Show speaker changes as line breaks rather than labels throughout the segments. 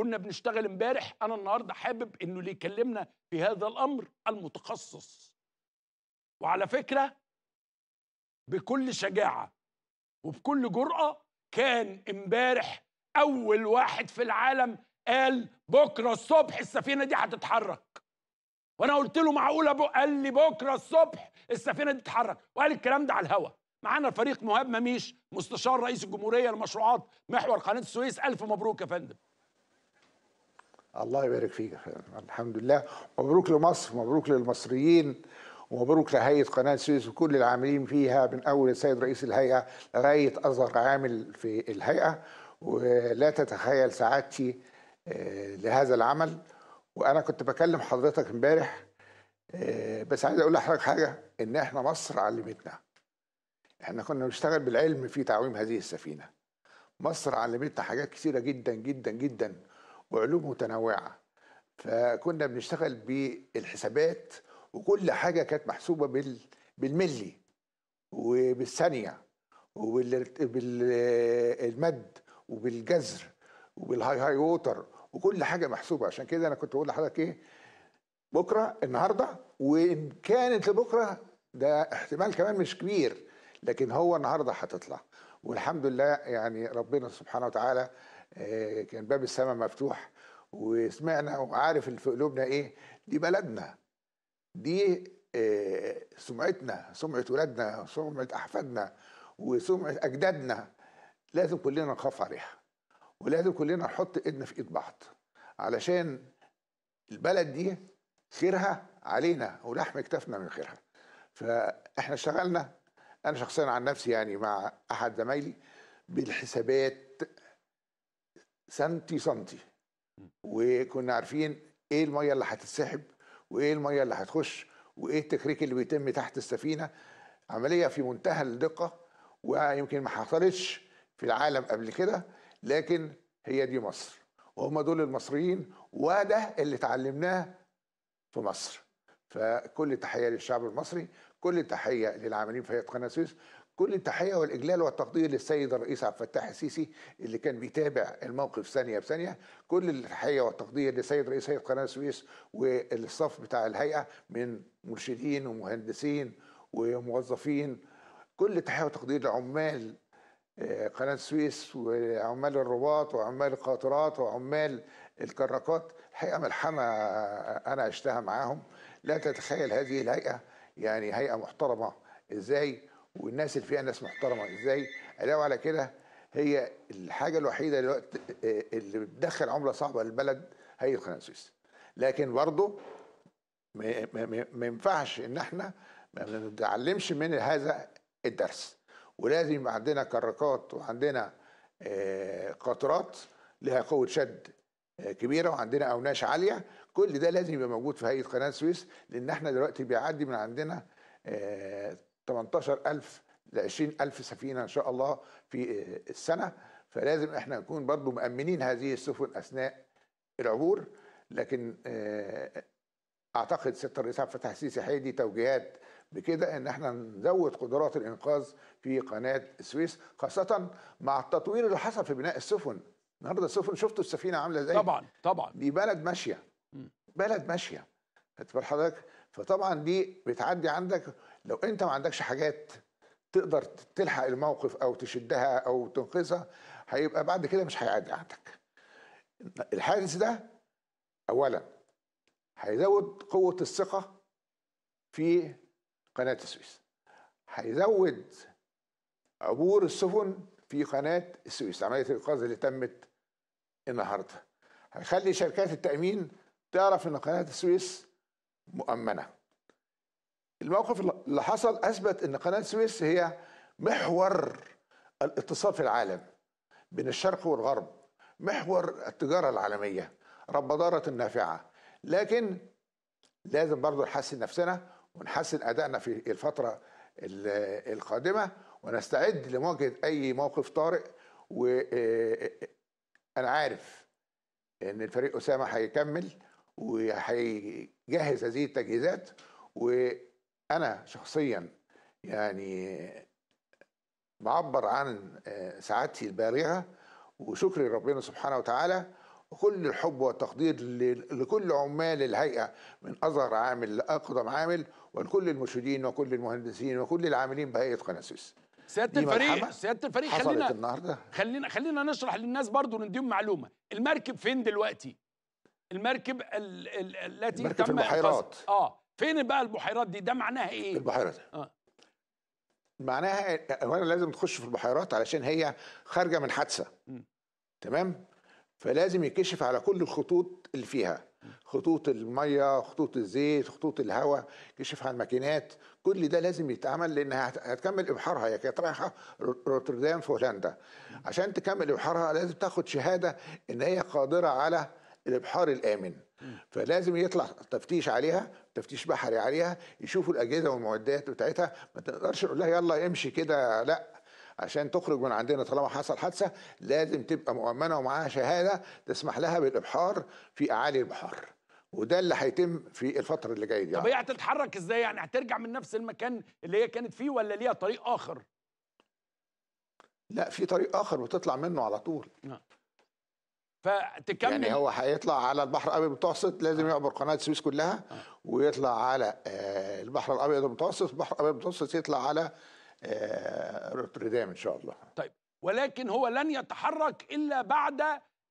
كنا بنشتغل امبارح انا النهارده حابب انه اللي يكلمنا في هذا الامر المتخصص وعلى فكره بكل شجاعه وبكل جراه كان امبارح اول واحد في العالم قال بكره الصبح السفينه دي هتتحرك وانا قلت له معقوله بو... قال لي بكره الصبح السفينه دي تتحرك وقال الكلام ده على الهوا معانا الفريق مهاب مميش مستشار رئيس الجمهوريه لمشروعات محور قناه السويس الف مبروك يا فندم
الله يبارك فيك الحمد لله مبروك لمصر مبروك للمصريين ومبروك لهيئه قناه سويس وكل العاملين فيها من اول السيد رئيس الهيئه لغايه اصغر عامل في الهيئه ولا تتخيل سعادتي آه، لهذا العمل وانا كنت بكلم حضرتك امبارح آه، بس عايز اقول لحضرتك حاجه ان احنا مصر علمتنا احنا كنا بنشتغل بالعلم في تعويم هذه السفينه مصر علمتنا حاجات كثيره جدا جدا جدا وعلوم متنوعه فكنا بنشتغل بالحسابات وكل حاجه كانت محسوبه بال بالملي وبالثانيه وبالمد وبالجذر وبالهاي هاي ووتر وكل حاجه محسوبه عشان كده انا كنت بقول لحضرتك ايه بكره النهارده وان كانت لبكره ده احتمال كمان مش كبير لكن هو النهارده هتطلع والحمد لله يعني ربنا سبحانه وتعالى آه، كان باب السماء مفتوح وسمعنا وعارف اللي في قلوبنا ايه دي بلدنا دي آه، سمعتنا سمعة ولادنا سمعة أحفادنا وسمعة أجدادنا لازم كلنا نخاف عليها ولازم كلنا نحط ايدنا في ايد بعض علشان البلد دي خيرها علينا ولحم اكتافنا من خيرها فاحنا اشتغلنا انا شخصيا عن نفسي يعني مع احد زمايلي بالحسابات سنتي سنتي وكنا عارفين ايه الميه اللي هتتسحب وايه الميه اللي هتخش وايه التكريك اللي بيتم تحت السفينه عمليه في منتهى الدقه ويمكن ما حصلتش في العالم قبل كده لكن هي دي مصر وهم دول المصريين وده اللي اتعلمناه في مصر فكل تحيه للشعب المصري كل تحيه للعاملين في هيئه قناه السويس كل التحية والإجلال والتقدير للسيد الرئيس عبد الفتاح السيسي اللي كان بيتابع الموقف ثانية بثانية كل التحية والتقدير للسيد رئيس هيئة قناة السويس والصف بتاع الهيئة من مرشدين ومهندسين وموظفين كل التحية والتقدير لعمال آه، قناة السويس وعمال الرباط وعمال القاطرات وعمال الكراكات الحقيقة ملحمة أنا عشتها معاهم لا تتخيل هذه الهيئة يعني هيئة محترمة إزاي والناس اللي فيها ناس محترمه ازاي الاقوا على كده هي الحاجه الوحيده دلوقتي آه، اللي بتدخل عمله صعبه للبلد هي القناه السويس لكن برضه ما ينفعش ان احنا ما نتعلمش من هذا الدرس ولازم عندنا كركات وعندنا آه، قطرات لها قوه شد آه، كبيره وعندنا اوناش عاليه كل ده لازم يبقى موجود في هيئه قناه السويس لان احنا دلوقتي بيعدي من عندنا 18000 ل 20000 سفينه ان شاء الله في آه، السنه فلازم احنا نكون برضو مأمنين هذه السفن اثناء العبور لكن آه، اعتقد سياده الرئيس عبد الفتاح السيسي هيدي توجيهات بكده ان احنا نزود قدرات الانقاذ في قناه السويس خاصه مع التطوير اللي حصل في بناء السفن النهارده السفن شفتوا السفينه عامله ازاي طبعا طبعا دي بلد ماشيه بلد ماشيه خدت حضرتك فطبعا دي بتعدي عندك لو انت ما عندكش حاجات تقدر تلحق الموقف او تشدها او تنقذها هيبقى بعد كده مش هيعدي عندك الحادث ده اولا هيزود قوه الثقه في قناه السويس هيزود عبور السفن في قناه السويس عمليه الانقاذ اللي تمت النهارده هيخلي شركات التامين تعرف ان قناه السويس مؤمنه الموقف اللي حصل اثبت ان قناه السويس هي محور الاتصال في العالم بين الشرق والغرب محور التجاره العالميه ربضاره نافعه لكن لازم برضه نحسن نفسنا ونحسن ادائنا في الفتره القادمه ونستعد لمواجهه اي موقف طارئ وانا آه، عارف ان الفريق اسامه هيكمل وهيجهز هذه التجهيزات و انا شخصيا يعني بعبر عن آه، سعادتي البالغه وشكري ربنا سبحانه وتعالى وكل الحب والتقدير لكل عمال الهيئه من اصغر عامل لاقدم عامل ولكل المرشدين وكل المهندسين وكل العاملين بهيئه قناه السويس سياده الفريق سياده الفريق خلينا النهارده
خلينا خلينا نشرح للناس برضو نديهم معلومه المركب فين دلوقتي المركب التي المركب في البحيرات اه فين بقى البحيرات دي ده معناها ايه البحيرات اه
معناها اولا لازم تخش في البحيرات علشان هي خارجه من حادثه تمام فلازم يكشف على كل الخطوط اللي فيها خطوط الميه خطوط الزيت خطوط الهواء كشف على الماكينات كل ده لازم يتعمل لانها هتكمل ابحارها هي كانت رايحه روتردام في هولندا عشان تكمل ابحارها لازم تاخد شهاده ان هي قادره على الابحار الامن فلازم يطلع تفتيش عليها تفتيش بحري عليها يشوفوا الاجهزه والمعدات بتاعتها ما تقدرش تقول لها يلا امشي كده لا عشان تخرج من عندنا طالما حصل حادثه لازم تبقى مؤمنه ومعاها شهاده تسمح لها بالابحار في اعالي البحار وده اللي هيتم في الفتره اللي جايه دي طب هي يعني.
هتتحرك ازاي يعني هترجع من نفس المكان اللي هي كانت فيه ولا ليها طريق اخر
لا في طريق اخر بتطلع منه على طول نعم.
فتكمل يعني هو
هيطلع على البحر الابيض المتوسط لازم يعبر قناه السويس كلها آه. ويطلع على آه، البحر الابيض المتوسط البحر الابيض المتوسط يطلع على آه، روتردام ان شاء الله
طيب ولكن هو لن يتحرك الا بعد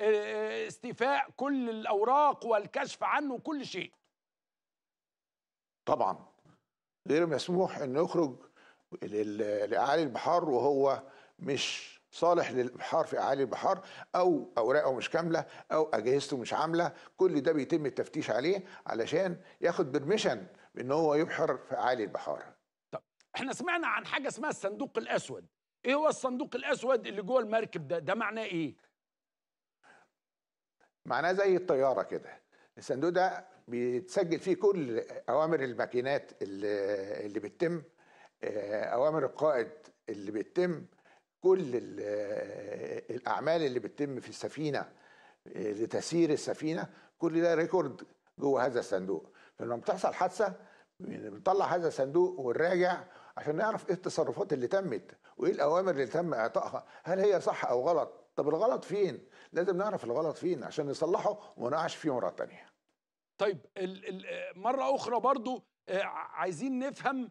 استيفاء كل الاوراق والكشف عنه كل شيء
طبعا غير مسموح انه يخرج لاعالي البحار وهو مش صالح للابحار في اعالي البحار او اوراقه مش كامله او اجهزته مش عامله كل ده بيتم التفتيش عليه علشان ياخد برميشن ان هو يبحر في اعالي البحار
طب احنا سمعنا عن حاجه اسمها الصندوق الاسود ايه هو الصندوق الاسود اللي جوه المركب ده ده معناه ايه معناه
زي الطياره كده الصندوق ده بيتسجل فيه كل اوامر الماكينات اللي, اللي بتتم آه، اوامر القائد اللي بتتم كل الاعمال اللي بتتم في السفينه آه، لتسيير السفينه كل ده ريكورد جوه هذا الصندوق فلما بتحصل حادثه يعني بنطلع هذا الصندوق ونراجع عشان نعرف ايه التصرفات اللي تمت وايه الاوامر اللي تم اعطائها هل هي صح او غلط طب الغلط فين لازم نعرف الغلط فين عشان نصلحه
ونعش فيه مره تانية طيب آه، مره اخرى برضو آه، عايزين نفهم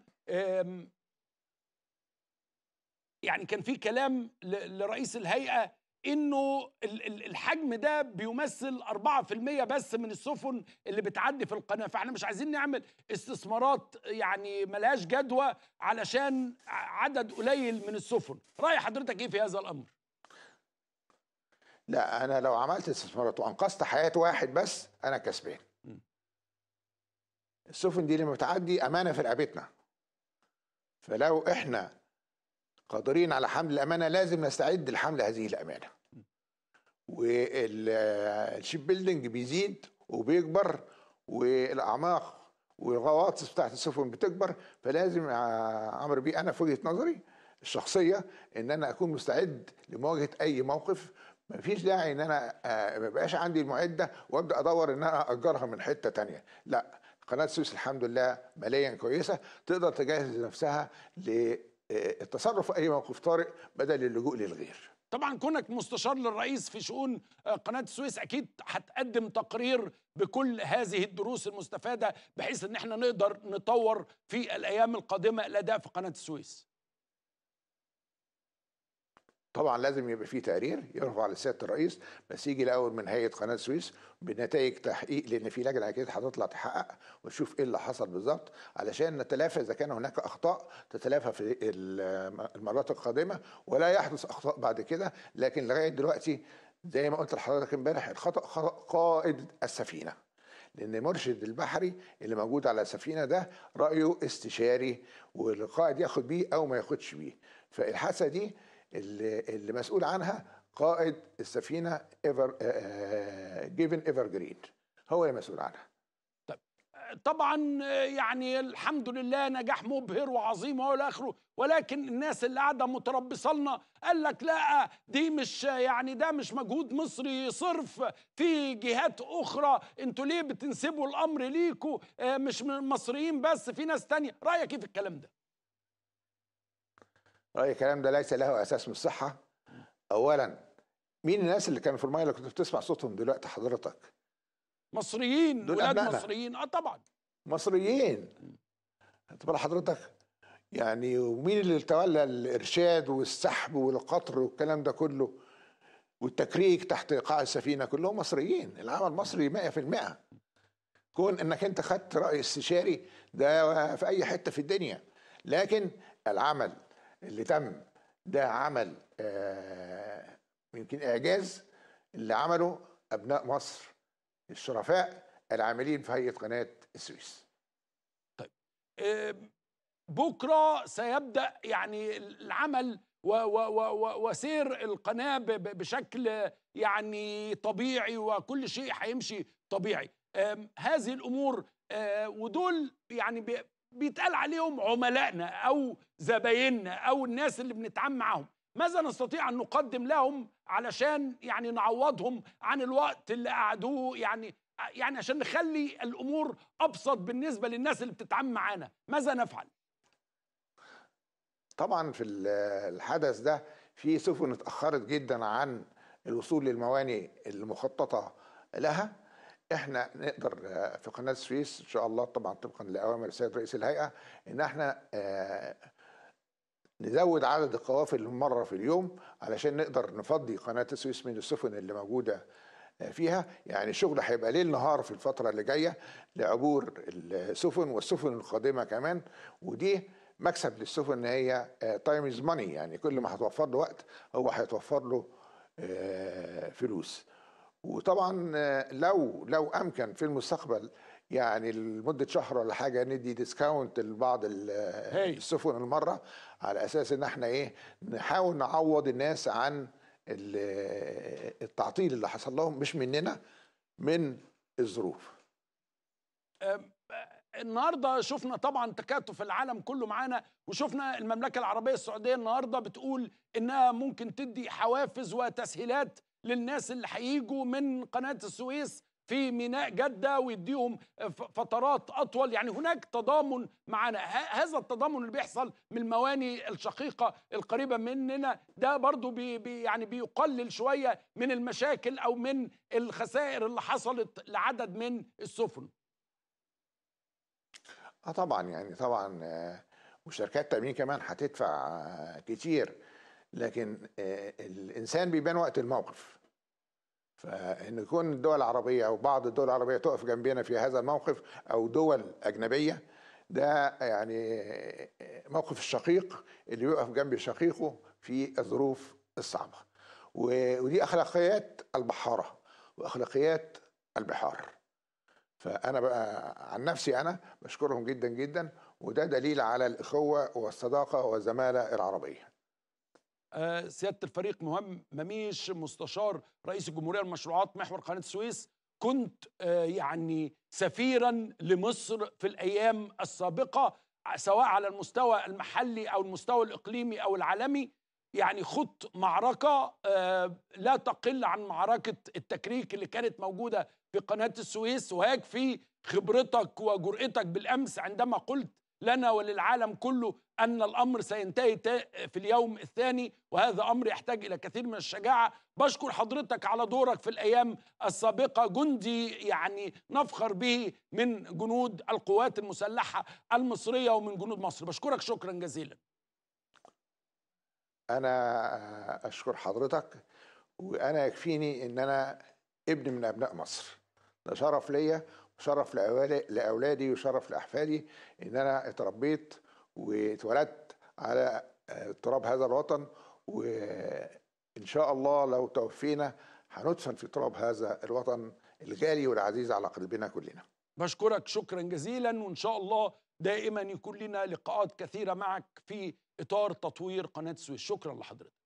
يعني كان في كلام لرئيس الهيئه انه الحجم ده بيمثل 4% بس من السفن اللي بتعدي في القناه فاحنا مش عايزين نعمل استثمارات يعني ملهاش جدوى علشان عدد قليل من السفن راي حضرتك ايه في هذا الامر
لا انا لو عملت استثمارات وانقذت حياه واحد بس انا كسبان السفن دي لما بتعدي امانه في رقبتنا فلو احنا قادرين على حمل الامانه لازم نستعد لحمل هذه الامانه والشيب بيلدينج بيزيد وبيكبر والاعماق والغواطس بتاعت السفن بتكبر فلازم امر بي انا في وجهه نظري الشخصيه ان انا اكون مستعد لمواجهه اي موقف مفيش داعي ان انا آه، ما بقاش عندي المعده وابدا ادور ان انا اجرها من حته تانية لا قناه السويس الحمد لله ماليا كويسه تقدر تجهز نفسها ل التصرف في اي موقف طارئ بدل اللجوء للغير
طبعا كونك مستشار للرئيس في شؤون آه، قناه السويس اكيد هتقدم تقرير بكل هذه الدروس المستفاده بحيث ان احنا نقدر نطور في الايام القادمه الاداء في قناه السويس
طبعا لازم يبقى فيه تقرير يرفع لسياده الرئيس بس يجي الاول من هيئه قناه السويس بنتائج تحقيق لان في لجنه اكيد هتطلع تحقق وتشوف ايه اللي حصل بالظبط علشان نتلافى اذا كان هناك اخطاء تتلافى في المرات القادمه ولا يحدث اخطاء بعد كده لكن لغايه دلوقتي زي ما قلت لحضرتك امبارح الخطا خطا قائد السفينه لان مرشد البحري اللي موجود على السفينه ده رايه استشاري والقائد ياخد بيه او ما ياخدش بيه فالحاسه دي اللي, اللي مسؤول عنها قائد السفينه ايفر آه، آه، جيفن ايفر جرين هو اللي مسؤول عنها
طيب. طبعا آه، يعني الحمد لله نجاح مبهر وعظيم والى اخره ولكن الناس اللي قاعده متربصه لنا قال لك لا دي مش يعني ده مش مجهود مصري صرف في جهات اخرى انتوا ليه بتنسبوا الامر ليكوا مش مصريين بس في ناس تانية رايك ايه في الكلام ده
رأي الكلام ده ليس له أساس من الصحة أولا مين الناس اللي كانوا في المية اللي كنت بتسمع صوتهم دلوقتي حضرتك
مصريين دول ولاد أبنائنا. مصريين اه طبعا
مصريين طب حضرتك يعني ومين اللي تولى الارشاد والسحب والقطر والكلام ده كله والتكريك تحت قاع السفينه كلهم مصريين العمل مصري 100% كون انك انت خدت راي استشاري ده في اي حته في الدنيا لكن العمل اللي تم ده عمل آه، يمكن اعجاز اللي عمله ابناء مصر الشرفاء العاملين في هيئه قناه السويس.
طيب آه، بكره سيبدا يعني العمل و و و وسير القناه بشكل يعني طبيعي وكل شيء هيمشي طبيعي هذه الامور آه، ودول يعني بيتقال عليهم عملائنا او زبايننا او الناس اللي بنتعامل معاهم ماذا نستطيع ان نقدم لهم علشان يعني نعوضهم عن الوقت اللي قعدوه يعني يعني عشان نخلي الامور ابسط بالنسبه للناس اللي بتتعامل معانا ماذا نفعل
طبعا في الحدث ده في سفن اتاخرت جدا عن الوصول للموانئ المخططه لها احنا نقدر آه، في قناه السويس ان شاء الله طبعا طبقا لاوامر السيد رئيس الهيئه ان احنا آه، نزود عدد القوافل مره في اليوم علشان نقدر نفضي قناه السويس من السفن اللي موجوده آه، فيها يعني شغل هيبقى ليل نهار في الفتره اللي جايه لعبور السفن والسفن القادمه كمان ودي مكسب للسفن ان هي تايم از ماني يعني كل ما هتوفر له وقت هو هيتوفر له فلوس وطبعا آه، لو لو امكن في المستقبل يعني لمده شهر ولا حاجه ندي ديسكاونت لبعض آه، السفن المره على اساس ان احنا ايه نحاول نعوض الناس عن آه، التعطيل اللي حصل لهم مش مننا من الظروف
النهارده شفنا طبعا تكاتف العالم كله معانا وشفنا المملكه العربيه السعوديه النهارده بتقول انها ممكن تدي حوافز وتسهيلات للناس اللي هيجوا من قناه السويس في ميناء جده ويديهم فترات اطول يعني هناك تضامن معنا هذا التضامن اللي بيحصل من المواني الشقيقه القريبه مننا ده برضو بي يعني بيقلل شويه من المشاكل او من الخسائر اللي حصلت لعدد من السفن
اه طبعا يعني طبعا وشركات آه، التامين كمان هتدفع آه، كتير لكن آه، الانسان بيبان وقت الموقف فان يكون الدول العربيه او بعض الدول العربيه تقف جنبنا في هذا الموقف او دول اجنبيه ده يعني آه، موقف الشقيق اللي يقف جنب شقيقه في الظروف الصعبه ودي اخلاقيات البحاره واخلاقيات البحار فانا بقى عن نفسي انا بشكرهم جدا جدا وده دليل على الاخوه والصداقه والزماله العربيه
آه، سياده الفريق مهم مميش مستشار رئيس الجمهوريه المشروعات محور قناه السويس كنت آه، يعني سفيرا لمصر في الايام السابقه سواء على المستوى المحلي او المستوى الاقليمي او العالمي يعني خط معركه آه، لا تقل عن معركه التكريك اللي كانت موجوده في قناه السويس وهيك في خبرتك وجرأتك بالامس عندما قلت لنا وللعالم كله أن الأمر سينتهي في اليوم الثاني وهذا أمر يحتاج إلى كثير من الشجاعة بشكر حضرتك على دورك في الأيام السابقة جندي يعني نفخر به من جنود القوات المسلحة المصرية ومن جنود مصر بشكرك شكرا جزيلا
أنا أشكر حضرتك وأنا يكفيني أن أنا ابن من أبناء مصر ده شرف ليا شرف لأولادي وشرف لأحفادي إن أنا اتربيت واتولدت على آه، تراب هذا الوطن وإن شاء الله لو توفينا هندفن في تراب هذا الوطن الغالي والعزيز على قلبنا كلنا
بشكرك شكرا جزيلا وإن شاء الله دائما يكون لنا لقاءات كثيرة معك في إطار تطوير قناة السويس شكرا لحضرتك